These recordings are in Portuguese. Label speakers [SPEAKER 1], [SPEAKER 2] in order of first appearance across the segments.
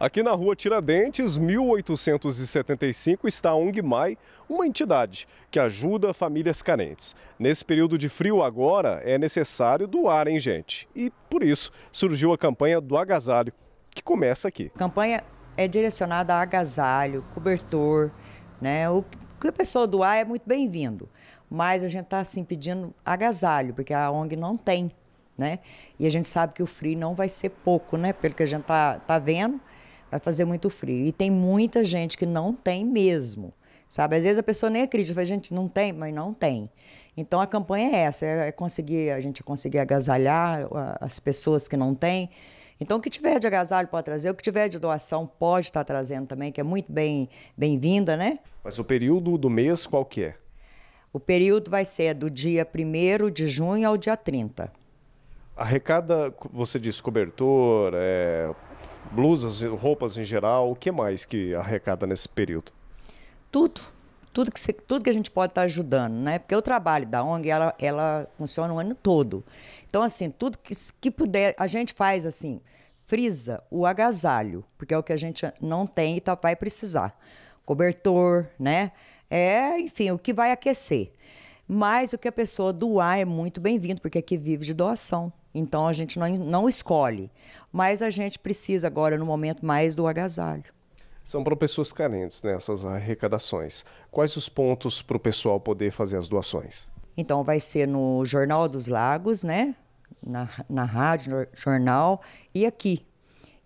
[SPEAKER 1] Aqui na rua Tiradentes, 1875, está a UNGMAI, uma entidade que ajuda famílias carentes. Nesse período de frio agora, é necessário doar, em gente? E por isso surgiu a campanha do agasalho, que começa aqui.
[SPEAKER 2] A campanha é direcionada a agasalho, cobertor, né? O que a pessoa doar é muito bem-vindo, mas a gente está assim pedindo agasalho, porque a ONG não tem, né? E a gente sabe que o frio não vai ser pouco, né? Pelo que a gente está tá vendo vai fazer muito frio. E tem muita gente que não tem mesmo, sabe? Às vezes a pessoa nem acredita, fala, gente, não tem, mas não tem. Então a campanha é essa, é, é conseguir a gente conseguir agasalhar as pessoas que não têm. Então o que tiver de agasalho pode trazer, o que tiver de doação pode estar trazendo também, que é muito bem bem-vinda, né?
[SPEAKER 1] Mas o período do
[SPEAKER 2] mês qual que é? O período vai ser do dia 1 de junho ao dia 30. Arrecada, você diz, cobertor, é, Blusas,
[SPEAKER 1] roupas em geral, o que mais que arrecada nesse período?
[SPEAKER 2] Tudo. Tudo que, tudo que a gente pode estar tá ajudando, né? Porque o trabalho da ONG, ela, ela funciona o ano todo. Então, assim, tudo que, que puder, a gente faz assim, frisa o agasalho, porque é o que a gente não tem e tá, vai precisar. Cobertor, né? É, enfim, o que vai aquecer. Mas o que a pessoa doar é muito bem-vindo, porque aqui vive de doação. Então a gente não, não escolhe. Mas a gente precisa agora, no momento, mais do agasalho.
[SPEAKER 1] São para pessoas carentes nessas né, arrecadações. Quais os pontos para o pessoal poder fazer as doações?
[SPEAKER 2] Então vai ser no Jornal dos Lagos, né? Na, na rádio, no jornal e aqui.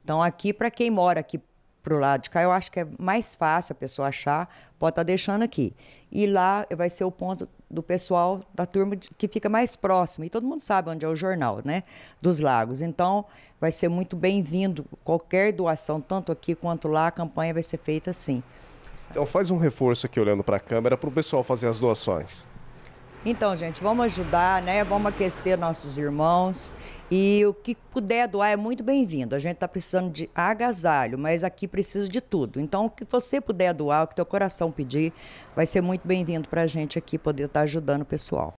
[SPEAKER 2] Então aqui para quem mora aqui para o lado de cá, eu acho que é mais fácil a pessoa achar, pode estar tá deixando aqui. E lá vai ser o ponto do pessoal da turma de, que fica mais próximo. E todo mundo sabe onde é o jornal, né? Dos lagos. Então, vai ser muito bem-vindo qualquer doação, tanto aqui quanto lá, a campanha vai ser feita assim.
[SPEAKER 1] Então, faz um reforço aqui olhando para a câmera para o pessoal fazer as doações.
[SPEAKER 2] Então, gente, vamos ajudar, né? Vamos aquecer nossos irmãos. E o que puder doar é muito bem-vindo. A gente está precisando de agasalho, mas aqui precisa de tudo. Então, o que você puder doar, o que teu coração pedir, vai ser muito bem-vindo para a gente aqui poder estar tá ajudando o pessoal.